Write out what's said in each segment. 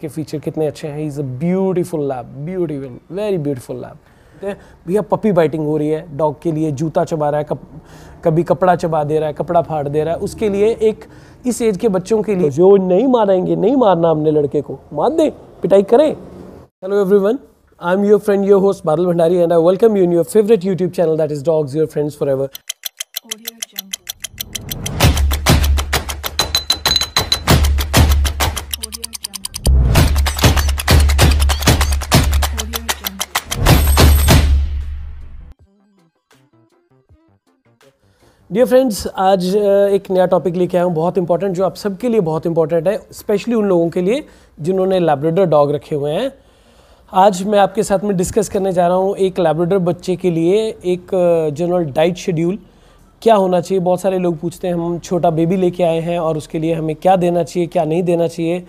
के फीचर कितने अच्छे हैं is a beautiful lab beautiful very beautiful lab भैया पपी बाइटिंग हो रही है डॉग के लिए जूता चबा रहा है कप, कभी कपड़ा चबा दे रहा है कपड़ा फाड़ दे रहा है उसके लिए एक इस एज के बच्चों के लिए तो जो नहीं मारेंगे नहीं मारना हमने लड़के को मार दे पिटाई करें hello everyone I am your friend your host Badal Bhandari and I welcome you in your favourite YouTube channel that is dogs your friends forever dear friends आज एक नया टॉपिक लेके आया हूँ बहुत इंपॉर्टेंट जो आप सबके लिए बहुत इंपॉर्टेंट है स्पेशली उन लोगों के लिए जिन्होंने लैब्रेडर डॉग रखे हुए हैं आज मैं आपके साथ में डिस्कस करने जा रहा हूँ एक लैब्रेडर बच्चे के लिए एक जनरल डाइट शेड्यूल क्या होना चाहिए बहुत सारे लोग पूछते हैं हम छोटा बेबी लेके आए हैं और उसके लिए हमें क्या देना चाहिए क्या नहीं देना चाहिए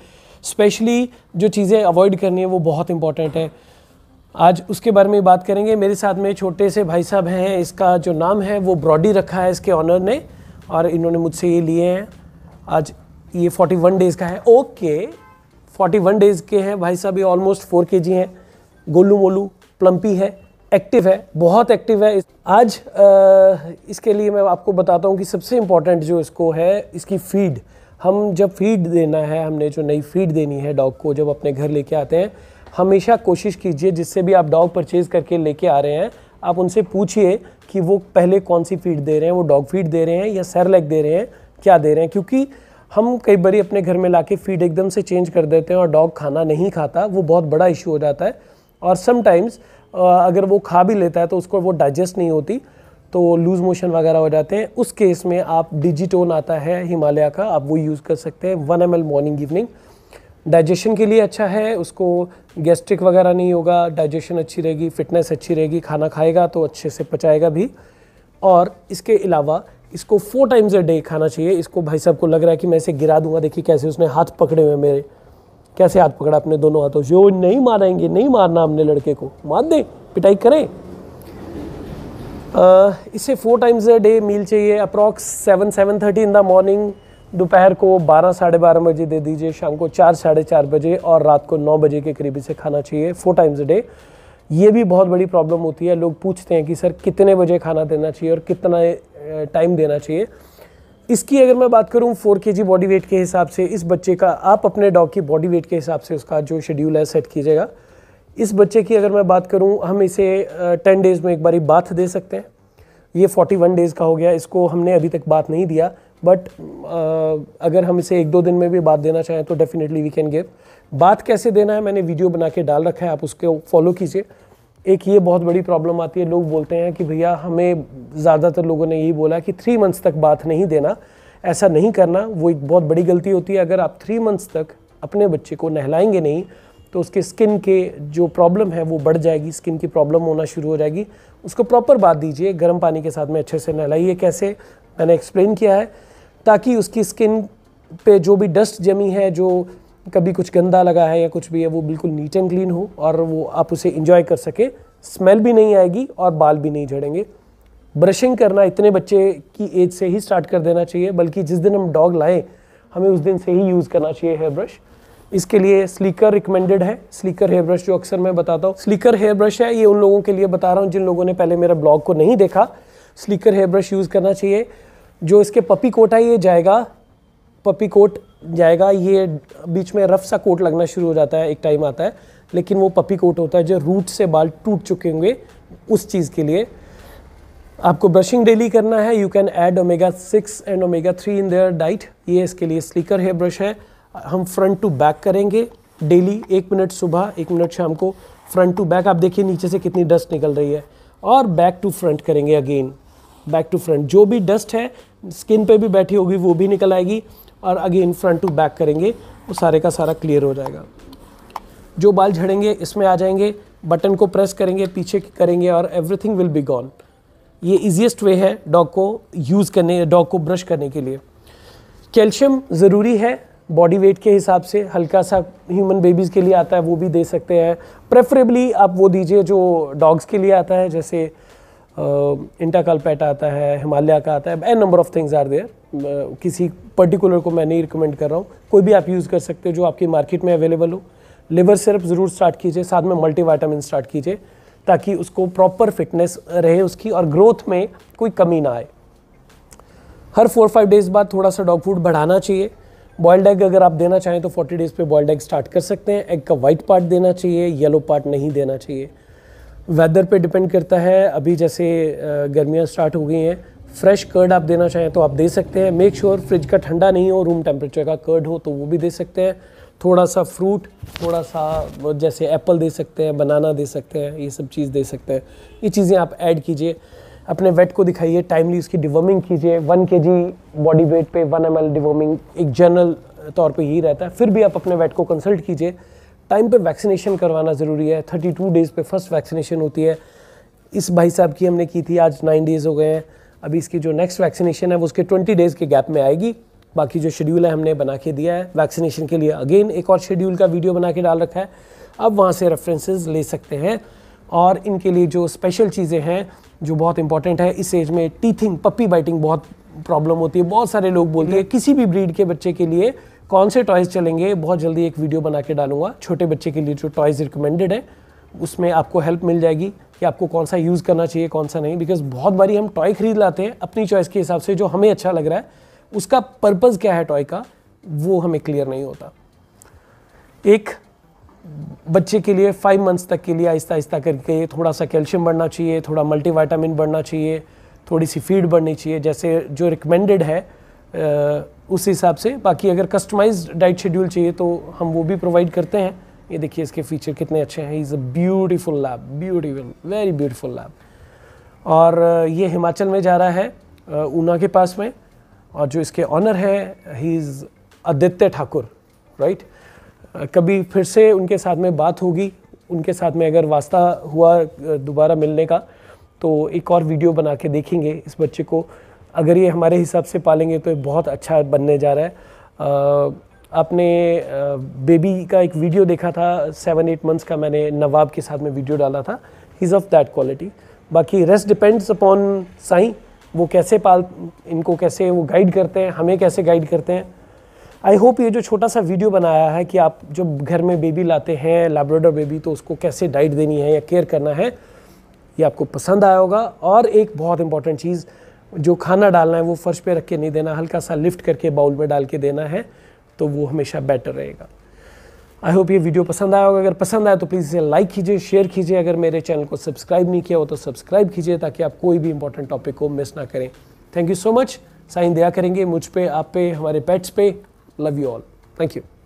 स्पेशली जो चीज़ें अवॉइड करनी है वो बहुत इंपॉर्टेंट है आज उसके बारे में बात करेंगे मेरे साथ में छोटे से भाई साहब हैं इसका जो नाम है वो ब्रॉडी रखा है इसके ऑनर ने और इन्होंने मुझसे ये लिए हैं आज ये 41 डेज़ का है ओके 41 डेज़ के हैं भाई साहब ये ऑलमोस्ट फोर के जी हैं गोलू मोलू प्लम्पी है एक्टिव है बहुत एक्टिव है आज आ, इसके लिए मैं आपको बताता हूँ कि सबसे इम्पॉर्टेंट जो इसको है इसकी फीड हम जब फीड देना है हमने जो नई फीड देनी है डॉग को जब अपने घर लेके आते हैं हमेशा कोशिश कीजिए जिससे भी आप डॉग परचेज करके लेके आ रहे हैं आप उनसे पूछिए कि वो पहले कौन सी फीड दे रहे हैं वो डॉग फीड दे रहे हैं या लेग दे रहे हैं क्या दे रहे हैं क्योंकि हम कई बार अपने घर में के फीड एकदम से चेंज कर देते हैं और डॉग खाना नहीं खाता वो बहुत बड़ा इशू हो जाता है और समटाइम्स अगर वो खा भी लेता है तो उसको वो डाइजेस्ट नहीं होती तो लूज़ मोशन वगैरह हो जाते हैं उस केस में आप डिजिटोन आता है हिमालय का आप वो यूज़ कर सकते हैं one M morning evening digestion के लिए अच्छा है उसको गैस्ट्रिक वगैरह नहीं होगा डाइजेशन अच्छी रहेगी फिटनेस अच्छी रहेगी खाना खाएगा तो अच्छे से पचाएगा भी और इसके अलावा इसको फोर टाइम्स अ डे खाना चाहिए इसको भाई साहब को लग रहा है कि मैं इसे गिरा दूंगा देखिए कैसे उसने हाथ पकड़े हुए मेरे कैसे हाथ पकड़ा अपने दोनों हाथों से वो नहीं मारेंगे नहीं मारना अपने लड़के को मार दें पिटाई करें इसे four times a day meal चाहिए approx seven seven thirty in the morning दोपहर को बारह साढ़े बारह बजे दे दीजिए शाम को चार साढ़े चार बजे और रात को नौ बजे के करीब इसे खाना चाहिए फोर टाइम्स अ डे ये भी बहुत बड़ी प्रॉब्लम होती है लोग पूछते हैं कि सर कितने बजे खाना देना चाहिए और कितना टाइम देना चाहिए इसकी अगर मैं बात करूँ four K G body wait के हिसाब से इस बच्चे का आप अपने डॉग की बॉडी वेट के हिसाब से उसका जो शेड्यूल है सेट कीजिएगा इस बच्चे की अगर मैं बात करूं हम इसे टेन डेज़ में एक बारी बाथ दे सकते हैं ये फोर्टी वन डेज़ का हो गया इसको हमने अभी तक बात नहीं दिया बट uh, अगर हम इसे एक दो दिन में भी बात देना चाहें तो डेफिनेटली वी कैन गिव बात कैसे देना है मैंने वीडियो बना के डाल रखा है आप उसके फॉलो कीजिए एक ये बहुत बड़ी प्रॉब्लम आती है लोग बोलते हैं कि भैया हमें ज़्यादातर लोगों ने यही बोला कि थ्री मंथ्स तक बात नहीं देना ऐसा नहीं करना वो एक बहुत बड़ी गलती होती है अगर आप थ्री मंथ्स तक अपने बच्चे को नहलाएंगे नहीं तो उसके स्किन के जो प्रॉब्लम है वो बढ़ जाएगी स्किन की प्रॉब्लम होना शुरू हो जाएगी उसको प्रॉपर बात दीजिए गर्म पानी के साथ में अच्छे से नहलाइए कैसे मैंने एक्सप्लेन किया है ताकि उसकी स्किन पे जो भी डस्ट जमी है जो कभी कुछ गंदा लगा है या कुछ भी है वो बिल्कुल नीट एंड क्लीन हो और वो आप उसे इंजॉय कर सके स्मेल भी नहीं आएगी और बाल भी नहीं झड़ेंगे ब्रशिंग करना इतने बच्चे की एज से ही स्टार्ट कर देना चाहिए बल्कि जिस दिन हम डॉग लाएँ हमें उस दिन से ही यूज़ करना चाहिए हेयर ब्रश इसके लिए स्लीकर रिकमेंडेड है स्लीकर हेयर ब्रश जो अक्सर मैं बताता हूँ स्लीकर हेयर ब्रश है ये उन लोगों के लिए बता रहा हूँ जिन लोगों ने पहले मेरा ब्लॉग को नहीं देखा स्लीकर हेयर ब्रश यूज़ करना चाहिए जो इसके पपी कोट है ये जाएगा पपी कोट जाएगा ये बीच में रफ सा कोट लगना शुरू हो जाता है एक टाइम आता है लेकिन वो पपी कोट होता है जो रूट से बाल टूट चुके होंगे उस चीज़ के लिए आपको ब्रशिंग डेली करना है you can add omega six and omega three in their diet ये इसके लिए स्लीकर है ब्रश है हम फ्रंट टू बैक करेंगे डेली एक मिनट सुबह एक मिनट शाम को फ्रंट टू बैक आप देखिए नीचे से कितनी डस्ट निकल रही है और बैक टू फ्रंट करेंगे अगेन बैक टू फ्रंट जो भी डस्ट है स्किन पे भी बैठी होगी वो भी निकल आएगी और अगेन फ्रंट टू बैक करेंगे वो सारे का सारा क्लियर हो जाएगा जो बाल झड़ेंगे इसमें आ जाएंगे बटन को प्रेस करेंगे पीछे करेंगे और एवरीथिंग विल बी गॉन ये इजीएस्ट वे है डॉग को यूज़ करने डॉग को ब्रश करने के लिए कैल्शियम ज़रूरी है बॉडी वेट के हिसाब से हल्का सा ह्यूमन बेबीज़ के लिए आता है वो भी दे सकते हैं प्रेफरेबली आप वो दीजिए जो डॉग्स के लिए आता है जैसे इंटा अल्पेट आता है हिमालय का आता है an number of things are there किसी पर्टिकुलर को मैं नहीं रिकमेंड कर रहा हूँ कोई भी आप यूज़ कर सकते हो जो आपकी मार्केट में अवेलेबल हो लिवर सिरप ज़रूर स्टार्ट कीजिए साथ में मल्टीवाइटामिन स्टार्ट कीजिए ताकि उसको प्रॉपर फिटनेस रहे उसकी और ग्रोथ में कोई कमी ना आए हर फोर फाइव डेज़ बाद थोड़ा सा डॉग फूड बढ़ाना चाहिए बॉयल्ड एग अगर आप देना चाहें तो फोर्टी डेज़ पे बॉयल्ड एग स्टार्ट कर सकते हैं एग का वाइट पार्ट देना चाहिए येलो पार्ट नहीं देना चाहिए वेदर पे डिपेंड करता है अभी जैसे गर्मियाँ स्टार्ट हो गई हैं फ्रेश कर्ड आप देना चाहें तो आप दे सकते हैं मेक श्योर फ्रिज का ठंडा नहीं हो रूम टेम्परेचर का कर्ड हो तो वो भी दे सकते हैं थोड़ा सा फ्रूट थोड़ा सा जैसे एप्पल दे सकते हैं बनाना दे सकते हैं ये सब चीज़ दे सकते हैं ये चीज़ें आप ऐड कीजिए अपने वेट को दिखाइए टाइमली उसकी डिवर्मिंग कीजिए one K G body weight पे वन एम एल डिवर्मिंग एक जनरल तौर पे यही रहता है फिर भी आप अपने वेट को कंसल्ट कीजिए टाइम पे वैक्सीनेशन करवाना ज़रूरी है थर्टी टू डेज़ पे फर्स्ट वैक्सीनेशन होती है इस भाई साहब की हमने की थी आज नाइन डेज़ हो गए हैं अभी इसकी जो नेक्स्ट वैक्सीनेशन है वो उसके ट्वेंटी डेज़ के गैप में आएगी बाकी जो शेड्यूल है हमने बना के दिया है वैक्सीनेशन के लिए अगेन एक और शेड्यूल का वीडियो बना के डाल रखा है अब वहाँ से रेफरेंसेज ले सकते हैं और इनके लिए जो स्पेशल चीज़ें हैं जो बहुत इंपॉर्टेंट है इस एज में टीथिंग पप्पी बाइटिंग बहुत प्रॉब्लम होती है बहुत सारे लोग बोलते हैं किसी भी ब्रीड के बच्चे के लिए कौन से टॉयज़ चलेंगे बहुत जल्दी एक वीडियो बना के डालूंगा छोटे बच्चे के लिए जो टॉयज़ रिकमेंडेड है उसमें आपको हेल्प मिल जाएगी कि आपको कौन सा यूज़ करना चाहिए कौन सा नहीं बिकॉज बहुत बारी हम टॉय खरीद लाते हैं अपनी चॉइस के हिसाब से जो हमें अच्छा लग रहा है उसका पर्पज़ क्या है टॉय का वो हमें क्लियर नहीं होता एक बच्चे के लिए फाइव मंथ्स तक के लिए आहिस्ता आहिस्ता करके थोड़ा सा कैल्शियम बढ़ना चाहिए थोड़ा मल्टीवाइटामिन बढ़ना चाहिए थोड़ी सी फीड बढ़नी चाहिए जैसे जो रिकमेंडेड है उस हिसाब से बाकी अगर कस्टमाइज डाइट शेड्यूल चाहिए तो हम वो भी प्रोवाइड करते हैं ये देखिए इसके फीचर कितने अच्छे हैं is a beautiful lab beautiful very beautiful lab और ये हिमाचल में जा रहा है ऊना के पास में और जो इसके ऑनर है he is Aditya Thakur right कभी फिर से उनके साथ में बात होगी उनके साथ में अगर वास्ता हुआ दोबारा मिलने का तो एक और वीडियो बना के देखेंगे इस बच्चे को अगर ये हमारे हिसाब से पालेंगे तो ये बहुत अच्छा बनने जा रहा है आपने बेबी का एक वीडियो देखा था सेवन एट मंथ्स का मैंने नवाब के साथ में वीडियो डाला था इज़ ऑफ दैट क्वालिटी बाकी रेस्ट डिपेंड्स अपॉन साई वो कैसे पाल इनको कैसे वो गाइड करते हैं हमें कैसे गाइड करते हैं आई होप ये जो छोटा सा वीडियो बनाया है कि आप जो घर में बेबी लाते हैं लैब्रोडर बेबी तो उसको कैसे डाइट देनी है या केयर करना है ये आपको पसंद आया होगा और एक बहुत इंपॉर्टेंट चीज़ जो खाना डालना है वो फर्श पे रख के नहीं देना हल्का सा लिफ्ट करके बाउल में डाल के देना है तो वो हमेशा बेटर रहेगा आई होप ये वीडियो पसंद आया होगा अगर पसंद आया तो प्लीज़ इसे लाइक कीजिए शेयर कीजिए अगर मेरे चैनल को सब्सक्राइब नहीं किया हो तो सब्सक्राइब कीजिए ताकि आप कोई भी इंपॉर्टेंट टॉपिक को मिस ना करें थैंक यू सो मच साइन दिया करेंगे मुझ पर आप पे हमारे पेट्स पे love you all thank you